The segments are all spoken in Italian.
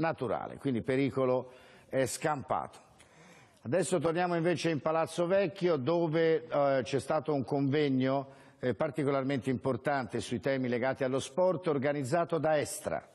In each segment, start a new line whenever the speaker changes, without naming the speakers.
naturale, quindi pericolo è scampato. Adesso torniamo invece in Palazzo Vecchio dove eh, c'è stato un convegno eh, particolarmente importante sui temi legati allo sport organizzato da Estra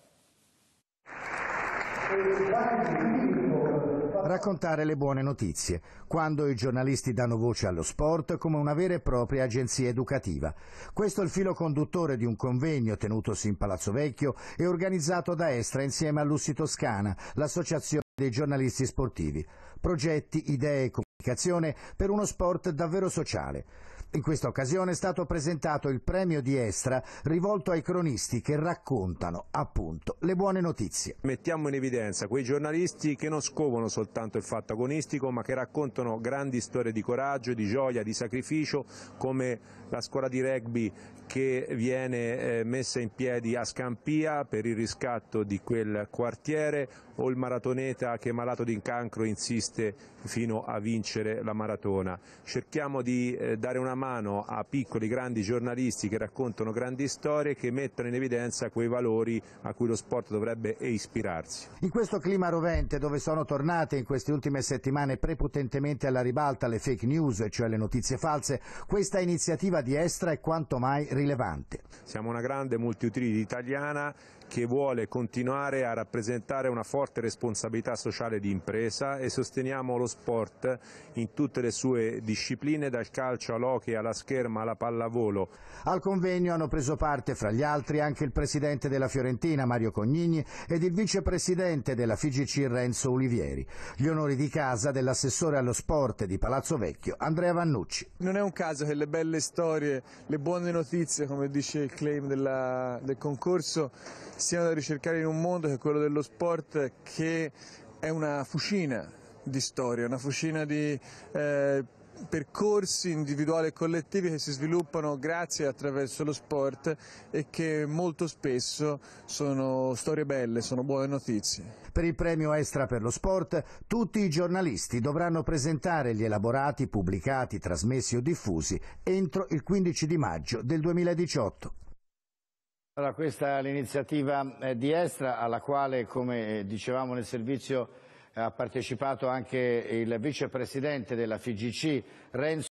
raccontare le buone notizie, quando i giornalisti danno voce allo sport come una vera e propria agenzia educativa. Questo è il filo conduttore di un convegno tenutosi in Palazzo Vecchio e organizzato da Estra insieme a Lussi Toscana, l'associazione dei giornalisti sportivi. Progetti, idee, e comunicazione per uno sport davvero sociale. In questa occasione è stato presentato il premio di Estra rivolto ai cronisti che raccontano appunto le buone notizie.
Mettiamo in evidenza quei giornalisti che non scovono soltanto il fatto agonistico ma che raccontano grandi storie di coraggio, di gioia, di sacrificio come la scuola di rugby che viene eh, messa in piedi a Scampia per il riscatto di quel quartiere o il maratoneta che è malato di cancro insiste fino a vincere la maratona. Cerchiamo di eh, dare una mano a piccoli grandi giornalisti che raccontano grandi storie che mettono in evidenza quei valori a cui lo sport dovrebbe ispirarsi.
In questo clima rovente dove sono tornate in queste ultime settimane prepotentemente alla ribalta le fake news, cioè le notizie false, questa iniziativa di Estra è quanto mai rilevante.
Siamo una grande multiutility italiana che vuole continuare a rappresentare una forte responsabilità sociale di impresa e sosteniamo lo sport in tutte le sue discipline, dal calcio all'hockey, alla scherma, alla pallavolo.
Al convegno hanno preso parte fra gli altri anche il presidente della Fiorentina Mario Cognini ed il vicepresidente della FIGC Renzo Olivieri. Gli onori di casa dell'assessore allo sport di Palazzo Vecchio Andrea Vannucci.
Non è un caso che le belle storie, le buone notizie, come dice il claim della, del concorso, siano da ricercare in un mondo che è quello dello sport che è una fucina di storia, una fucina di eh, percorsi individuali e collettivi che si sviluppano grazie attraverso lo sport e che molto spesso sono storie belle, sono buone notizie.
Per il premio Extra per lo Sport tutti i giornalisti dovranno presentare gli elaborati, pubblicati, trasmessi o diffusi entro il 15 di maggio del 2018. Allora, questa è l'iniziativa eh, di Estra alla quale, come dicevamo nel servizio, ha partecipato anche il vicepresidente della FIGC Renzo.